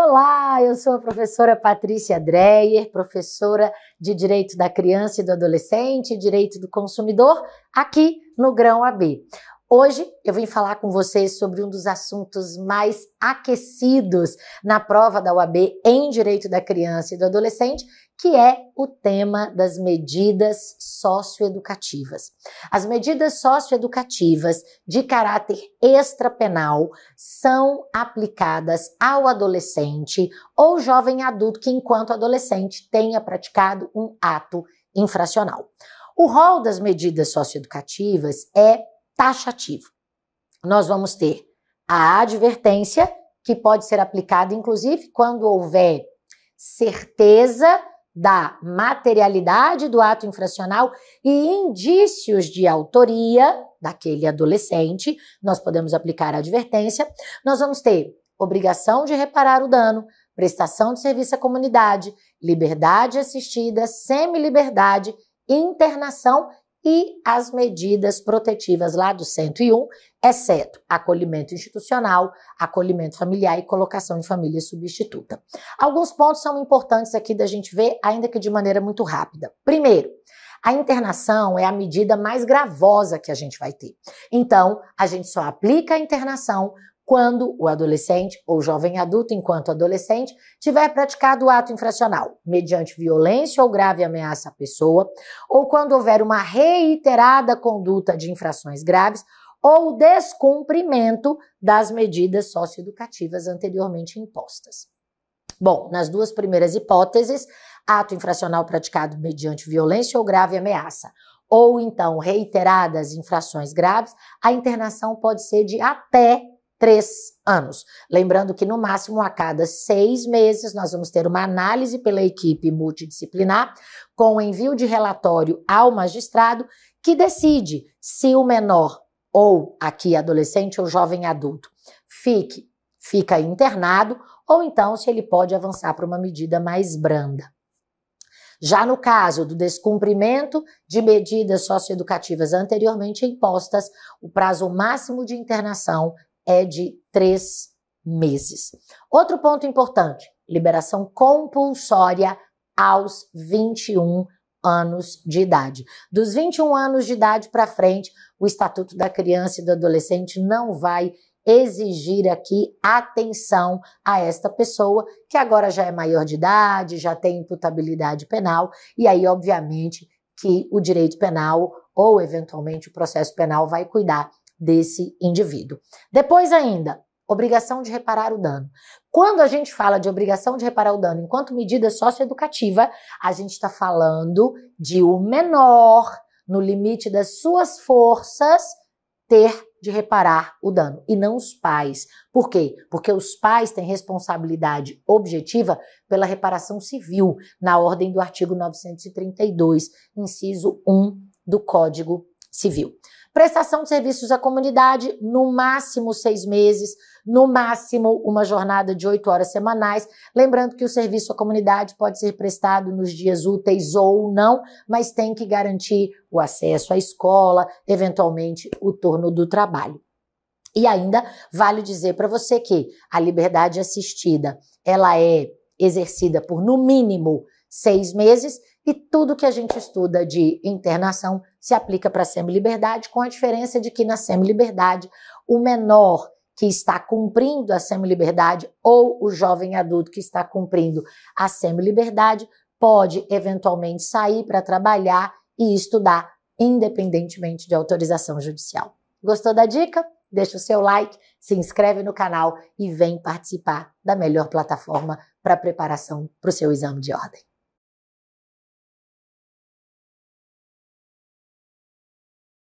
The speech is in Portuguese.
Olá, eu sou a professora Patrícia Dreyer, professora de Direito da Criança e do Adolescente e Direito do Consumidor, aqui no Grão AB. Hoje eu vim falar com vocês sobre um dos assuntos mais aquecidos na prova da UAB em Direito da Criança e do Adolescente, que é o tema das medidas socioeducativas. As medidas socioeducativas de caráter extrapenal são aplicadas ao adolescente ou jovem adulto que, enquanto adolescente, tenha praticado um ato infracional. O rol das medidas socioeducativas é taxativo. Nós vamos ter a advertência, que pode ser aplicada, inclusive, quando houver certeza da materialidade do ato infracional e indícios de autoria daquele adolescente, nós podemos aplicar a advertência. Nós vamos ter obrigação de reparar o dano, prestação de serviço à comunidade, liberdade assistida, semi-liberdade, internação e as medidas protetivas lá do 101, exceto acolhimento institucional, acolhimento familiar e colocação em família substituta. Alguns pontos são importantes aqui da gente ver, ainda que de maneira muito rápida. Primeiro, a internação é a medida mais gravosa que a gente vai ter. Então, a gente só aplica a internação quando o adolescente ou jovem adulto, enquanto adolescente, tiver praticado o ato infracional, mediante violência ou grave ameaça à pessoa, ou quando houver uma reiterada conduta de infrações graves ou descumprimento das medidas socioeducativas anteriormente impostas. Bom, nas duas primeiras hipóteses, ato infracional praticado mediante violência ou grave ameaça, ou então reiteradas infrações graves, a internação pode ser de até três anos. Lembrando que, no máximo, a cada seis meses, nós vamos ter uma análise pela equipe multidisciplinar, com envio de relatório ao magistrado, que decide se o menor, ou aqui adolescente ou jovem adulto, fique, fica internado, ou então se ele pode avançar para uma medida mais branda. Já no caso do descumprimento de medidas socioeducativas anteriormente impostas, o prazo máximo de internação é de três meses. Outro ponto importante: liberação compulsória aos 21 anos de idade. Dos 21 anos de idade para frente, o Estatuto da Criança e do Adolescente não vai exigir aqui atenção a esta pessoa que agora já é maior de idade, já tem imputabilidade penal e aí obviamente que o direito penal ou eventualmente o processo penal vai cuidar desse indivíduo. Depois ainda, obrigação de reparar o dano. Quando a gente fala de obrigação de reparar o dano enquanto medida socioeducativa, a gente está falando de o menor, no limite das suas forças, ter de reparar o dano e não os pais. Por quê? Porque os pais têm responsabilidade objetiva pela reparação civil, na ordem do artigo 932, inciso 1 do Código Civil. Prestação de serviços à comunidade, no máximo seis meses, no máximo uma jornada de oito horas semanais. Lembrando que o serviço à comunidade pode ser prestado nos dias úteis ou não, mas tem que garantir o acesso à escola, eventualmente o turno do trabalho. E ainda vale dizer para você que a liberdade assistida ela é exercida por no mínimo seis meses e tudo que a gente estuda de internação se aplica para a liberdade com a diferença de que na semi-liberdade o menor que está cumprindo a semi-liberdade ou o jovem adulto que está cumprindo a semi-liberdade pode eventualmente sair para trabalhar e estudar independentemente de autorização judicial. Gostou da dica? Deixa o seu like, se inscreve no canal e vem participar da melhor plataforma para preparação para o seu exame de ordem.